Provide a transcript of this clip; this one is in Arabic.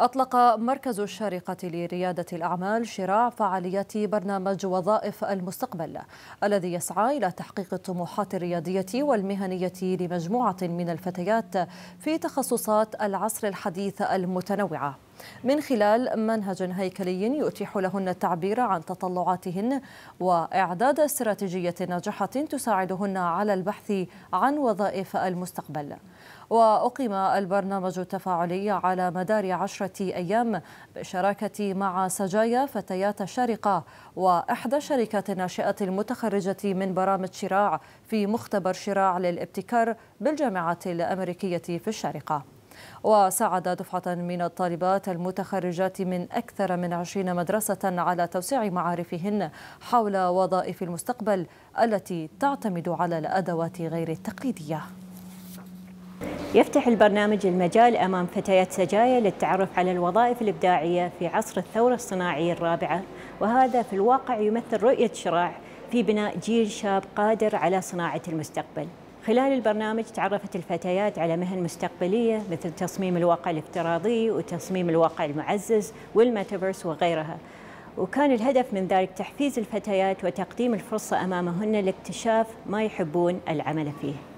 أطلق مركز الشارقة لريادة الأعمال شراع فعاليات برنامج وظائف المستقبل الذي يسعى إلى تحقيق الطموحات الريادية والمهنية لمجموعة من الفتيات في تخصصات العصر الحديث المتنوعة من خلال منهج هيكلي يتيح لهن التعبير عن تطلعاتهن وإعداد استراتيجية ناجحة تساعدهن على البحث عن وظائف المستقبل وأقيم البرنامج التفاعلي على مدار عشرة أيام بالشراكة مع سجايا فتيات الشارقة وإحدى الشركات الناشئة المتخرجة من برامج شراع في مختبر شراع للابتكار بالجامعة الأمريكية في الشارقة وساعد دفعة من الطالبات المتخرجات من أكثر من 20 مدرسة على توسيع معارفهن حول وظائف المستقبل التي تعتمد على الأدوات غير التقليدية يفتح البرنامج المجال أمام فتيات سجايا للتعرف على الوظائف الإبداعية في عصر الثورة الصناعية الرابعة وهذا في الواقع يمثل رؤية شراع في بناء جيل شاب قادر على صناعة المستقبل خلال البرنامج تعرفت الفتيات على مهن مستقبلية مثل تصميم الواقع الافتراضي وتصميم الواقع المعزز والميتافيرس وغيرها وكان الهدف من ذلك تحفيز الفتيات وتقديم الفرصة أمامهن لاكتشاف ما يحبون العمل فيه